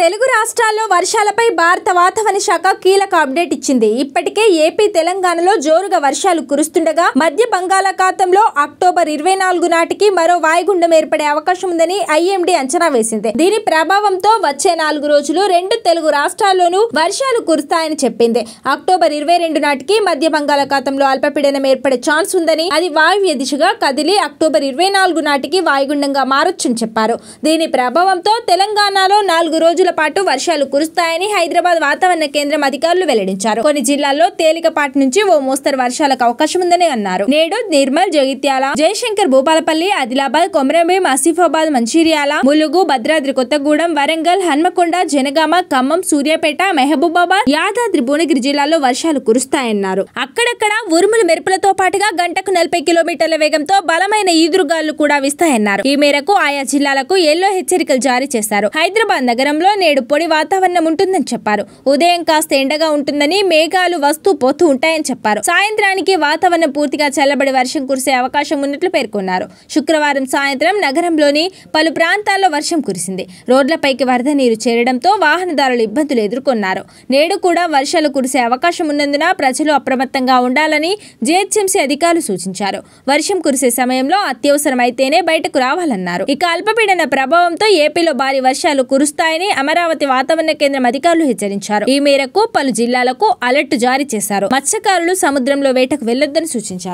తెలుగు రాష్ట్రాల్లో వర్షాలపై భారత వాతావరణ శాఖ కీలక అప్డేట్ ఇచ్చింది ఇప్పటికే ఏపీ తెలంగాణలో జోరుగా వర్షాలు కురుస్తుండగా మధ్య బంగాళాఖాతంలో అక్టోబర్ ఇరవై నాలుగు నాటికి మరో వాయుగుండం ఏర్పడే అవకాశం ఉందని ఐఎండీ అంచనా వేసింది దీని ప్రభావంతో వచ్చే నాలుగు రోజులు రెండు తెలుగు రాష్ట్రాల్లోనూ వర్షాలు కురుస్తాయని చెప్పింది అక్టోబర్ ఇరవై రెండు నాటికి మధ్య బంగాళాఖాతంలో అల్పపీడనం ఏర్పడే ఛాన్స్ ఉందని అది వాయువ్య దిశగా కదిలి అక్టోబర్ ఇరవై నాలుగు నాటికి వాయుగుండంగా మారొచ్చని చెప్పారు దీని ప్రభావంతో తెలంగాణలో నాలుగు రోజులు రోజుల పాటు వర్షాలు కురుస్తాయని హైదరాబాద్ వాతావరణ కేంద్రం అధికారులు వెల్లడించారు కొన్ని జిల్లాల్లో తేలికపాటి నుంచి ఓ మోస్తరు వర్షాలకు అవకాశం ఉందని అన్నారు నేడు నిర్మల్ జగిత్యాల జయశంకర్ భూపాలపల్లి ఆదిలాబాద్ కొమరంభీం ఆసిఫాబాద్ మంచిర్యాల ములుగు భద్రాద్రి కొత్తగూడెం వరంగల్ హన్మకొండ జనగామ ఖమ్మం సూర్యాపేట మెహబూబాబాద్ యాదాద్రి భువనగిరి జిల్లాలో వర్షాలు కురుస్తాయన్నారు అక్కడక్కడ ఉరుములు మెరుపులతో పాటుగా గంటకు నలభై కిలోమీటర్ల వేగంతో బలమైన ఈదురుగాలు కూడా విస్తాయన్నారు ఈ మేరకు ఆయా జిల్లాలకు ఎల్లో హెచ్చరికలు జారీ చేశారు హైదరాబాద్ నగరంలో నేడు పొడి వాతావరణం ఉంటుందని చెప్పారు ఉదయం కాస్త ఎండగా ఉంటుందని మేఘాలు వస్తూ పోతూ ఉంటాయని చెప్పారు సాయంత్రానికి వాతావరణం పూర్తిగా చల్లబడి వర్షం కురిసే అవకాశం ఉన్నట్లు పేర్కొన్నారు శుక్రవారం సాయంత్రం నగరంలోని పలు ప్రాంతాల్లో వర్షం కురిసింది రోడ్లపైకి వరద నీరు చేరడంతో వాహనదారులు ఇబ్బందులు ఎదుర్కొన్నారు నేడు కూడా వర్షాలు కురిసే అవకాశం ఉన్నందున ప్రజలు అప్రమత్తంగా ఉండాలని జేహెచ్ఎంసీ అధికారులు సూచించారు వర్షం కురిసే సమయంలో అత్యవసరమైతేనే బయటకు రావాలన్నారు ఇక అల్పపీడన ప్రభావంతో ఏపీలో భారీ వర్షాలు కురుస్తాయని అమరావతి వాతావరణ కేంద్రం అధికారులు హెచ్చరించారు ఈ మేరకు పలు జిల్లాలకు అలర్ట్ జారీ చేశారు మత్స్యకారులు సముద్రంలో వేటకు వెళ్లొద్దని సూచించారు